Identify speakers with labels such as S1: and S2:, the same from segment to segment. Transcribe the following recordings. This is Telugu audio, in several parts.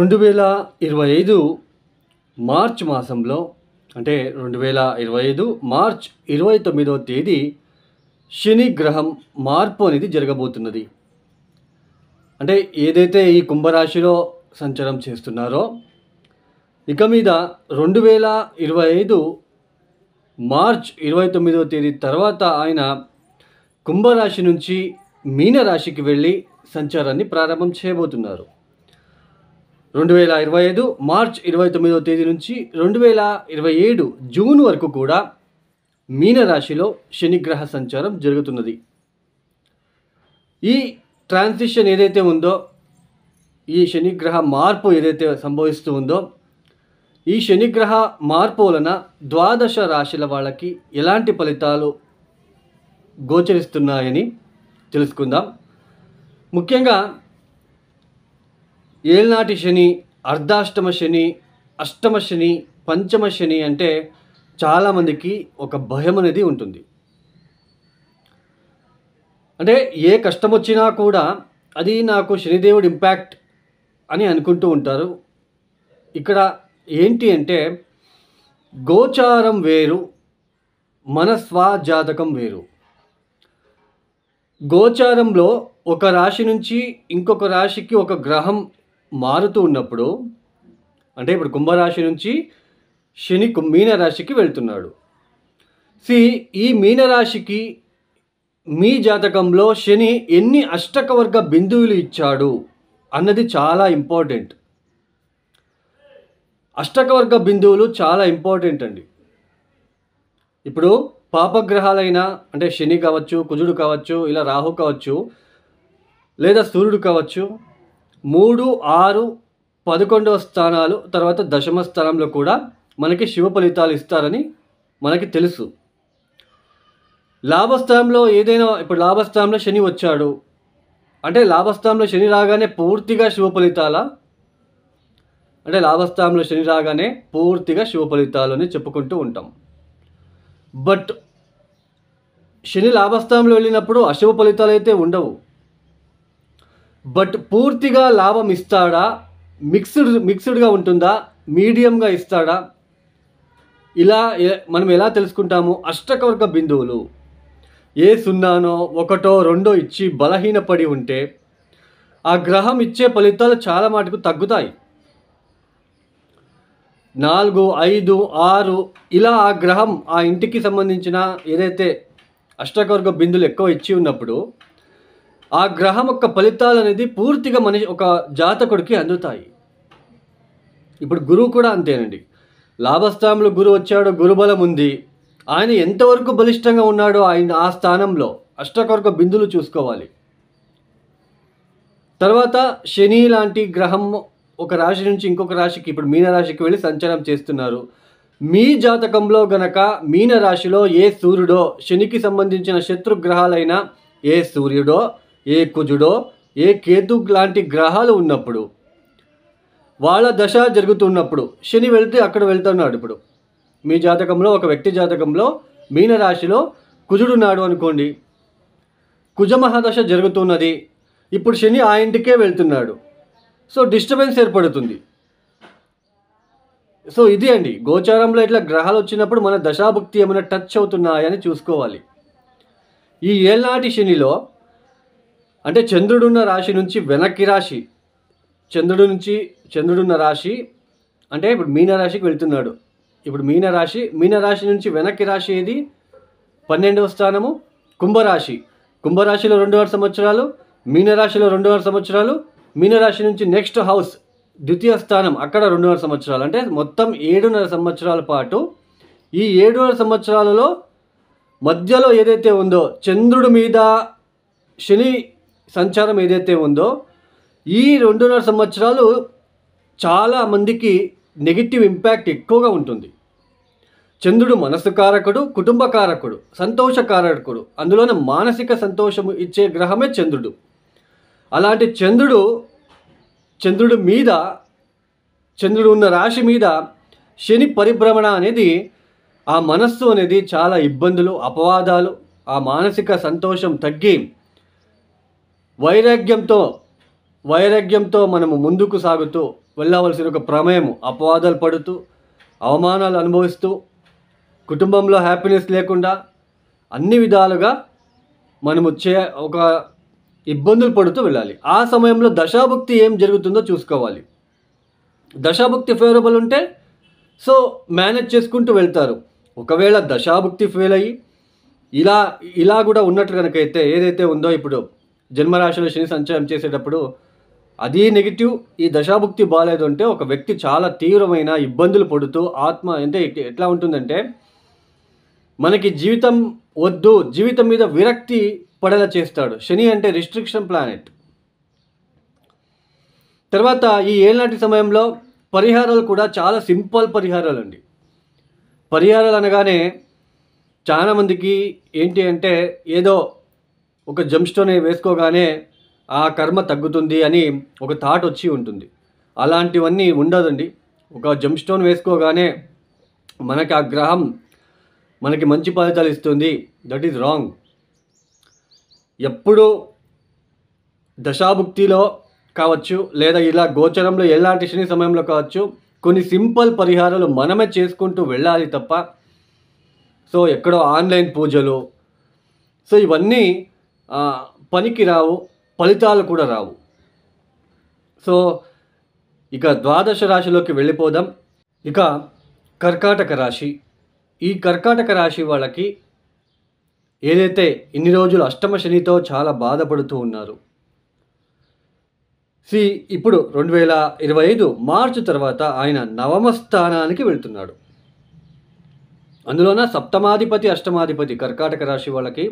S1: రెండు వేల ఇరవై ఐదు మార్చ్ మాసంలో అంటే రెండు వేల ఇరవై ఐదు మార్చ్ ఇరవై తొమ్మిదవ తేదీ శని గ్రహం మార్పు అనేది జరగబోతున్నది అంటే ఏదైతే ఈ కుంభరాశిలో సంచారం చేస్తున్నారో ఇక మీద రెండు వేల ఇరవై ఐదు మార్చ్ ఇరవై తొమ్మిదవ తేదీ తర్వాత ఆయన కుంభరాశి నుంచి మీనరాశికి వెళ్ళి సంచారాన్ని ప్రారంభం చేయబోతున్నారు రెండు వేల ఇరవై ఐదు మార్చ్ ఇరవై తొమ్మిదో తేదీ నుంచి రెండు వేల ఇరవై ఏడు జూన్ వరకు కూడా మీనరాశిలో శనిగ్రహ సంచారం జరుగుతున్నది ఈ ట్రాన్సిషన్ ఏదైతే ఉందో ఈ శనిగ్రహ మార్పు ఏదైతే సంభవిస్తూ ఉందో ఈ శనిగ్రహ మార్పు వలన ద్వాదశ రాశుల వాళ్ళకి ఎలాంటి ఫలితాలు గోచరిస్తున్నాయని తెలుసుకుందాం ముఖ్యంగా ఏళ్నాటి శని అర్ధాష్టమ శని అష్టమ శని పంచమ శని అంటే చాలామందికి ఒక భయం అనేది ఉంటుంది అంటే ఏ కష్టం వచ్చినా కూడా అది నాకు శనిదేవుడు ఇంపాక్ట్ అని అనుకుంటూ ఉంటారు ఇక్కడ ఏంటి అంటే గోచారం వేరు మనస్వా జాతకం వేరు గోచారంలో ఒక రాశి నుంచి ఇంకొక రాశికి ఒక గ్రహం మారుతూ ఉన్నప్పుడు అంటే ఇప్పుడు కుంభరాశి నుంచి శని మీనరాశికి వెళ్తున్నాడు సి ఈ మీనరాశికి మీ జాతకంలో శని ఎన్ని అష్టకవర్గ బిందువులు ఇచ్చాడు అన్నది చాలా ఇంపార్టెంట్ అష్టకవర్గ బిందువులు చాలా ఇంపార్టెంట్ అండి ఇప్పుడు పాపగ్రహాలైన అంటే శని కావచ్చు కుజుడు కావచ్చు ఇలా రాహు కావచ్చు లేదా సూర్యుడు కావచ్చు మూడు ఆరు పదకొండవ స్థానాలు తర్వాత దశమ స్థానంలో కూడా మనకి శివ ఫలితాలు ఇస్తారని మనకి తెలుసు లాభస్థానంలో ఏదైనా ఇప్పుడు లాభస్థానంలో శని వచ్చాడు అంటే లాభస్థానంలో శని రాగానే పూర్తిగా శివ ఫలితాల అంటే లాభస్థానంలో శని రాగానే పూర్తిగా శివ ఫలితాలు అని చెప్పుకుంటూ ఉంటాం బట్ శని లాభస్థానంలో వెళ్ళినప్పుడు అశుభ ఫలితాలు అయితే ఉండవు బట్ పూర్తిగా లాభం ఇస్తాడా మిక్స్డ్ మిక్స్డ్గా ఉంటుందా మీడియంగా ఇస్తాడా ఇలా మనం ఎలా తెలుసుకుంటాము అష్టకవర్గ బిందువులు ఏ సున్నానో ఒకటో రెండో ఇచ్చి బలహీనపడి ఉంటే ఆ గ్రహం ఇచ్చే ఫలితాలు చాలా మటుకు తగ్గుతాయి నాలుగు ఐదు ఆరు ఇలా ఆ గ్రహం ఆ ఇంటికి సంబంధించిన ఏదైతే అష్టకవర్గ బిందులు ఎక్కువ ఇచ్చి ఉన్నప్పుడు ఆ గ్రహం యొక్క ఫలితాలు అనేది పూర్తిగా మనిషి ఒక జాతకుడికి అందుతాయి ఇప్పుడు గురువు కూడా అంతేనండి లాభస్థానంలో గురువు వచ్చాడు గురుబలం ఉంది ఆయన ఎంతవరకు బలిష్టంగా ఉన్నాడో ఆయన ఆ స్థానంలో అష్టకొరక బిందులు చూసుకోవాలి తర్వాత శని లాంటి గ్రహం ఒక రాశి నుంచి ఇంకొక రాశికి ఇప్పుడు మీనరాశికి వెళ్ళి సంచారం చేస్తున్నారు మీ జాతకంలో గనక మీనరాశిలో ఏ సూర్యుడో శనికి సంబంధించిన శత్రుగ్రహాలైన ఏ సూర్యుడో ఏ కుజుడో ఏ కేతు లాంటి గ్రహాలు ఉన్నప్పుడు వాళ్ళ దశ జరుగుతున్నప్పుడు శని వెళితే అక్కడ వెళ్తున్నాడు ఇప్పుడు మీ జాతకంలో ఒక వ్యక్తి జాతకంలో మీనరాశిలో కుజుడున్నాడు అనుకోండి కుజమహాదశ జరుగుతున్నది ఇప్పుడు శని ఆ ఇంటికే వెళ్తున్నాడు సో డిస్టర్బెన్స్ ఏర్పడుతుంది సో ఇది అండి గోచారంలో ఇట్లా గ్రహాలు వచ్చినప్పుడు మన దశాభుక్తి ఏమైనా టచ్ అవుతున్నాయని చూసుకోవాలి ఈ ఏళ్ళనాటి శనిలో అంటే చంద్రుడున్న రాశి నుంచి వెనక్కి రాశి చంద్రుడు నుంచి చంద్రుడున్న రాశి అంటే ఇప్పుడు మీనరాశికి వెళ్తున్నాడు ఇప్పుడు మీనరాశి మీనరాశి నుంచి వెనక్కి రాశి ఏది పన్నెండవ స్థానము కుంభరాశి కుంభరాశిలో రెండున్నర సంవత్సరాలు మీనరాశిలో రెండున్నర సంవత్సరాలు మీనరాశి నుంచి నెక్స్ట్ హౌస్ ద్వితీయ స్థానం అక్కడ రెండున్నర సంవత్సరాలు అంటే మొత్తం ఏడున్నర సంవత్సరాల పాటు ఈ ఏడున్నర సంవత్సరాలలో మధ్యలో ఏదైతే ఉందో చంద్రుడి మీద శని సంచారం ఏదైతే ఉందో ఈ రెండున్నర సంవత్సరాలు చాలా మందికి నెగిటివ్ ఇంపాక్ట్ ఎక్కువగా ఉంటుంది చంద్రుడు మనసు కారకుడు కుటుంబ కారకుడు సంతోష కారకుడు అందులోనే మానసిక సంతోషము ఇచ్చే గ్రహమే చంద్రుడు అలాంటి చంద్రుడు చంద్రుడు మీద చంద్రుడు ఉన్న రాశి మీద శని పరిభ్రమణ అనేది ఆ మనస్సు అనేది చాలా ఇబ్బందులు అపవాదాలు ఆ మానసిక సంతోషం తగ్గి వైరాగ్యంతో వైరాగ్యంతో మనము ముందుకు సాగుతూ వెళ్ళవలసిన ఒక ప్రమేయము అపవాదాలు పడుతూ అవమానాలు అనుభవిస్తూ కుటుంబంలో హ్యాపీనెస్ లేకుండా అన్ని విధాలుగా మనము చే ఒక ఇబ్బందులు పడుతూ వెళ్ళాలి ఆ సమయంలో దశాభుక్తి ఏం జరుగుతుందో చూసుకోవాలి దశాభుక్తి ఫేవరబుల్ ఉంటే సో మేనేజ్ చేసుకుంటూ వెళ్తారు ఒకవేళ దశాభుక్తి ఫెయిల్ అయ్యి ఇలా ఇలా కూడా ఉన్నట్టు కనుకైతే ఏదైతే ఉందో ఇప్పుడు జన్మరాశిలో శని సంచారం చేసేటప్పుడు అదీ నెగిటివ్ ఈ దశాభుక్తి బాగాలేదు అంటే ఒక వ్యక్తి చాలా తీవ్రమైన ఇబ్బందులు పడుతూ ఆత్మ అంటే ఎట్లా ఉంటుందంటే మనకి జీవితం వద్దు జీవితం మీద విరక్తి పడేలా చేస్తాడు శని అంటే రిస్ట్రిక్షన్ ప్లానెట్ తర్వాత ఈ ఏనాటి సమయంలో పరిహారాలు కూడా చాలా సింపుల్ పరిహారాలు అండి పరిహారాలు అనగానే చాలామందికి ఏంటి అంటే ఏదో ఒక జంప్స్టోన్ వేసుకోగానే ఆ కర్మ తగ్గుతుంది అని ఒక థాట్ వచ్చి ఉంటుంది అలాంటివన్నీ ఉండదండి ఒక జంప్స్టోన్ వేసుకోగానే మనకి ఆ గ్రహం మనకి మంచి ఫలితాలు ఇస్తుంది దట్ ఈజ్ రాంగ్ ఎప్పుడూ దశాభుక్తిలో కావచ్చు లేదా ఇలా గోచరంలో ఎలాంటి శని సమయంలో కావచ్చు కొన్ని సింపుల్ పరిహారాలు మనమే చేసుకుంటూ వెళ్ళాలి తప్ప సో ఎక్కడో ఆన్లైన్ పూజలు సో ఇవన్నీ పనికి రావు ఫలితాలు కూడా రావు సో ఇక ద్వాదశ రాశిలోకి వెళ్ళిపోదాం ఇక కర్కాటక రాశి ఈ కర్కాటక రాశి వాళ్ళకి ఏదైతే ఇన్ని రోజులు అష్టమ శనితో చాలా బాధపడుతూ ఉన్నారు సి ఇప్పుడు రెండు వేల ఇరవై ఐదు మార్చి తర్వాత ఆయన నవమ స్థానానికి వెళ్తున్నాడు అందులోన సప్తమాధిపతి అష్టమాధిపతి కర్కాటక రాశి వాళ్ళకి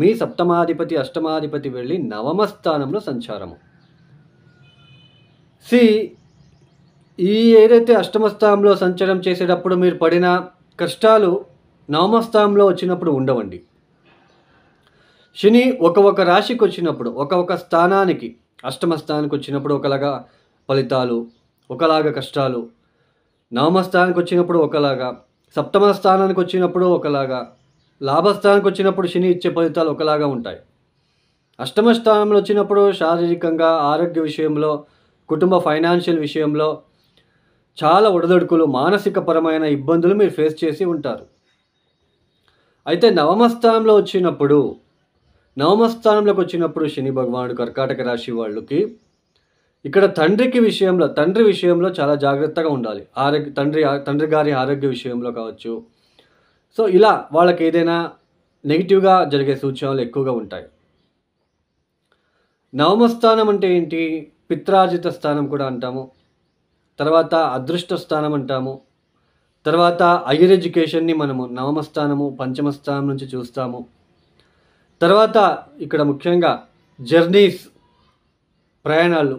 S1: మీ సప్తమాధిపతి అష్టమాధిపతి వెళ్ళి నవమ స్థానంలో సంచారము సి ఈ ఏదైతే అష్టమస్థానంలో సంచారం చేసేటప్పుడు మీరు పడిన కష్టాలు నవమ స్థానంలో వచ్చినప్పుడు ఉండవండి శని ఒక ఒక రాశికి వచ్చినప్పుడు ఒక ఒక స్థానానికి అష్టమ స్థానానికి వచ్చినప్పుడు ఒకలాగా ఫలితాలు ఒకలాగా కష్టాలు నవమ వచ్చినప్పుడు ఒకలాగా సప్తమ స్థానానికి వచ్చినప్పుడు ఒకలాగా లాభస్థానానికి వచ్చినప్పుడు శని ఇచ్చే ఫలితాలు ఒకలాగా ఉంటాయి అష్టమ స్థానంలో వచ్చినప్పుడు శారీరకంగా ఆరోగ్య విషయంలో కుటుంబ ఫైనాన్షియల్ విషయంలో చాలా ఒడదడుకులు మానసిక పరమైన ఇబ్బందులు మీరు ఫేస్ చేసి ఉంటారు అయితే నవమ స్థానంలో వచ్చినప్పుడు నవమ స్థానంలోకి వచ్చినప్పుడు శని భగవానుడు కర్కాటక రాశి వాళ్ళకి ఇక్కడ తండ్రికి విషయంలో తండ్రి విషయంలో చాలా జాగ్రత్తగా ఉండాలి ఆరోగ్య తండ్రి తండ్రి గారి ఆరోగ్య విషయంలో కావచ్చు సో ఇలా వాళ్ళకి ఏదైనా నెగిటివ్గా జరిగే సూచనలు ఎక్కువగా ఉంటాయి నవమస్థానం అంటే ఏంటి పిత్రార్జిత స్థానం కూడా అంటాము తర్వాత అదృష్ట స్థానం అంటాము తర్వాత హయ్యర్ ఎడ్యుకేషన్ని మనము నవమస్థానము పంచమస్థానం నుంచి చూస్తాము తర్వాత ఇక్కడ ముఖ్యంగా జర్నీస్ ప్రయాణాలు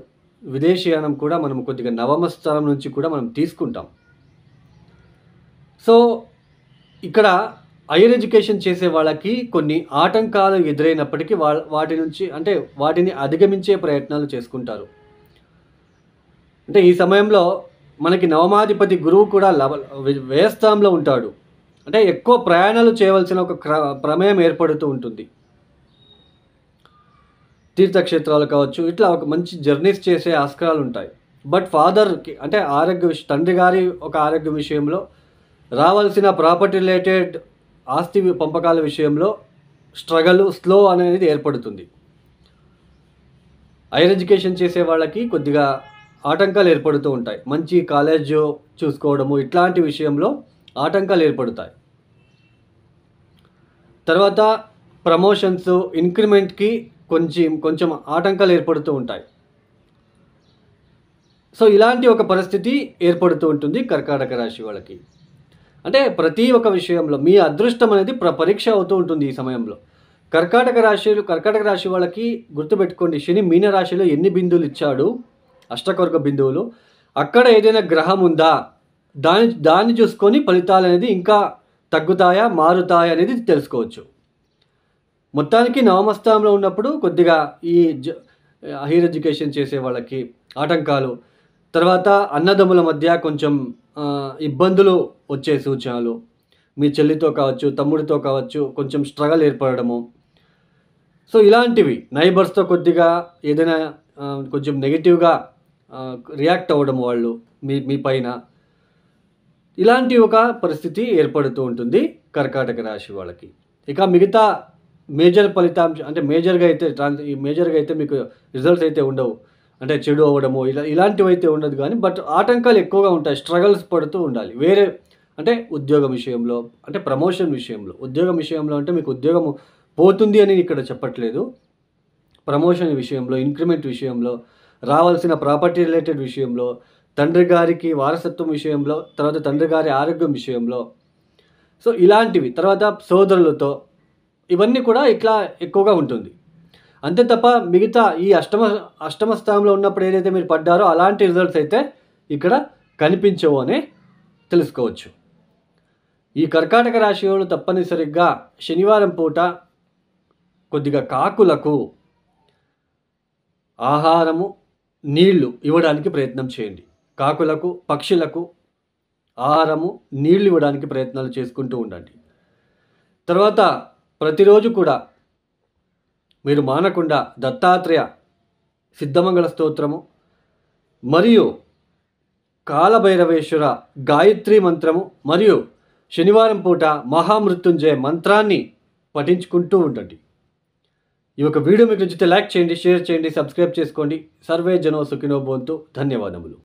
S1: విదేశీయానం కూడా మనం కొద్దిగా నవమ స్థలం నుంచి కూడా మనం తీసుకుంటాం సో ఇక్కడ హైయర్ ఎడ్యుకేషన్ చేసే వాళ్ళకి కొన్ని ఆటంకాలు ఎదురైనప్పటికీ వా వాటి నుంచి అంటే వాటిని అధిగమించే ప్రయత్నాలు చేసుకుంటారు అంటే ఈ సమయంలో మనకి నవమాధిపతి గురువు కూడా లవ వ్యయస్థానంలో ఉంటాడు అంటే ఎక్కువ ప్రయాణాలు చేయవలసిన ఒక ప్రమేయం ఏర్పడుతూ ఉంటుంది తీర్థక్షేత్రాలు కావచ్చు ఇట్లా ఒక మంచి జర్నీస్ చేసే ఆస్కారాలు ఉంటాయి బట్ ఫాదర్కి అంటే ఆరోగ్య విషయం తండ్రి గారి ఒక ఆరోగ్య విషయంలో రావాల్సిన ప్రాపర్టీ రిలేటెడ్ ఆస్తి పంపకాల విషయంలో స్ట్రగల్ స్లో అనేది ఏర్పడుతుంది హైయర్ ఎడ్యుకేషన్ చేసే వాళ్ళకి కొద్దిగా ఆటంకాలు ఏర్పడుతూ ఉంటాయి మంచి కాలేజ్ చూసుకోవడము ఇట్లాంటి విషయంలో ఆటంకాలు ఏర్పడతాయి తర్వాత ప్రమోషన్స్ ఇంక్రిమెంట్కి కొంచెం కొంచెం ఆటంకాలు ఏర్పడుతూ ఉంటాయి సో ఇలాంటి ఒక పరిస్థితి ఏర్పడుతూ ఉంటుంది కర్కాటక రాశి వాళ్ళకి అంటే ప్రతి ఒక్క విషయంలో మీ అదృష్టం అనేది ప్ర పరీక్ష అవుతూ ఉంటుంది ఈ సమయంలో కర్కాటక రాశిలు కర్కాటక రాశి వాళ్ళకి గుర్తుపెట్టుకోండి శని మీన రాశిలో ఎన్ని బిందువులు ఇచ్చాడు అష్టకర్గ బిందువులు అక్కడ ఏదైనా గ్రహం ఉందా దాని దాన్ని చూసుకొని ఫలితాలు అనేది ఇంకా తగ్గుతాయా మారుతాయా అనేది తెలుసుకోవచ్చు మొత్తానికి నవమస్థానంలో ఉన్నప్పుడు కొద్దిగా ఈ హైర్ ఎడ్యుకేషన్ చేసే వాళ్ళకి ఆటంకాలు తర్వాత అన్నదమ్ముల మధ్య కొంచెం ఇబ్బందులు వచ్చే సూచనలు మీ చెల్లితో కావచ్చు తమ్ముడితో కావచ్చు కొంచెం స్ట్రగల్ ఏర్పడము సో ఇలాంటివి నైబర్స్తో కొద్దిగా ఏదైనా కొంచెం నెగిటివ్గా రియాక్ట్ అవ్వడం వాళ్ళు మీ మీ పైన ఇలాంటి ఒక పరిస్థితి ఏర్పడుతూ ఉంటుంది కర్కాటక రాశి వాళ్ళకి ఇక మిగతా మేజర్ ఫలితాంశం అంటే మేజర్గా అయితే ట్రాన్స్ ఈ మేజర్గా అయితే మీకు రిజల్ట్స్ అయితే ఉండవు అంటే చెడు అవ్వడము ఇలా ఇలాంటివి అయితే ఉండదు కానీ బట్ ఆటంకాలు ఎక్కువగా ఉంటాయి స్ట్రగల్స్ పడుతూ ఉండాలి వేరే అంటే ఉద్యోగం విషయంలో అంటే ప్రమోషన్ విషయంలో ఉద్యోగం విషయంలో అంటే మీకు ఉద్యోగం పోతుంది అని ఇక్కడ చెప్పట్లేదు ప్రమోషన్ విషయంలో ఇంక్రిమెంట్ విషయంలో రావాల్సిన ప్రాపర్టీ రిలేటెడ్ విషయంలో తండ్రి గారికి వారసత్వం విషయంలో తర్వాత తండ్రి గారి ఆరోగ్యం విషయంలో సో ఇలాంటివి తర్వాత సోదరులతో ఇవన్నీ కూడా ఇట్లా ఎక్కువగా ఉంటుంది అంతే తప్ప మిగతా ఈ అష్టమ అష్టమ స్థానంలో ఉన్నప్పుడు ఏదైతే మీరు పడ్డారో అలాంటి రిజల్ట్స్ అయితే ఇక్కడ కనిపించవు అని తెలుసుకోవచ్చు ఈ కర్కాటక రాశి వాళ్ళు తప్పనిసరిగా శనివారం పూట కొద్దిగా కాకులకు ఆహారము నీళ్లు ఇవ్వడానికి ప్రయత్నం చేయండి కాకులకు పక్షులకు ఆహారము నీళ్లు ఇవ్వడానికి ప్రయత్నాలు చేసుకుంటూ ఉండండి తర్వాత ప్రతిరోజు కూడా మీరు మానకుండా దత్తాత్రేయ సిద్ధమంగళ స్తోత్రము మరియు కాలభైరవేశ్వర గాయత్రి మంత్రము మరియు శనివారం పూట మహామృత్యుంజయ మంత్రాన్ని పఠించుకుంటూ ఉండండి ఈ యొక్క వీడియో మీకు నచ్చితే లైక్ చేయండి షేర్ చేయండి సబ్స్క్రైబ్ చేసుకోండి సర్వే జనో సుఖినో బోంతు ధన్యవాదములు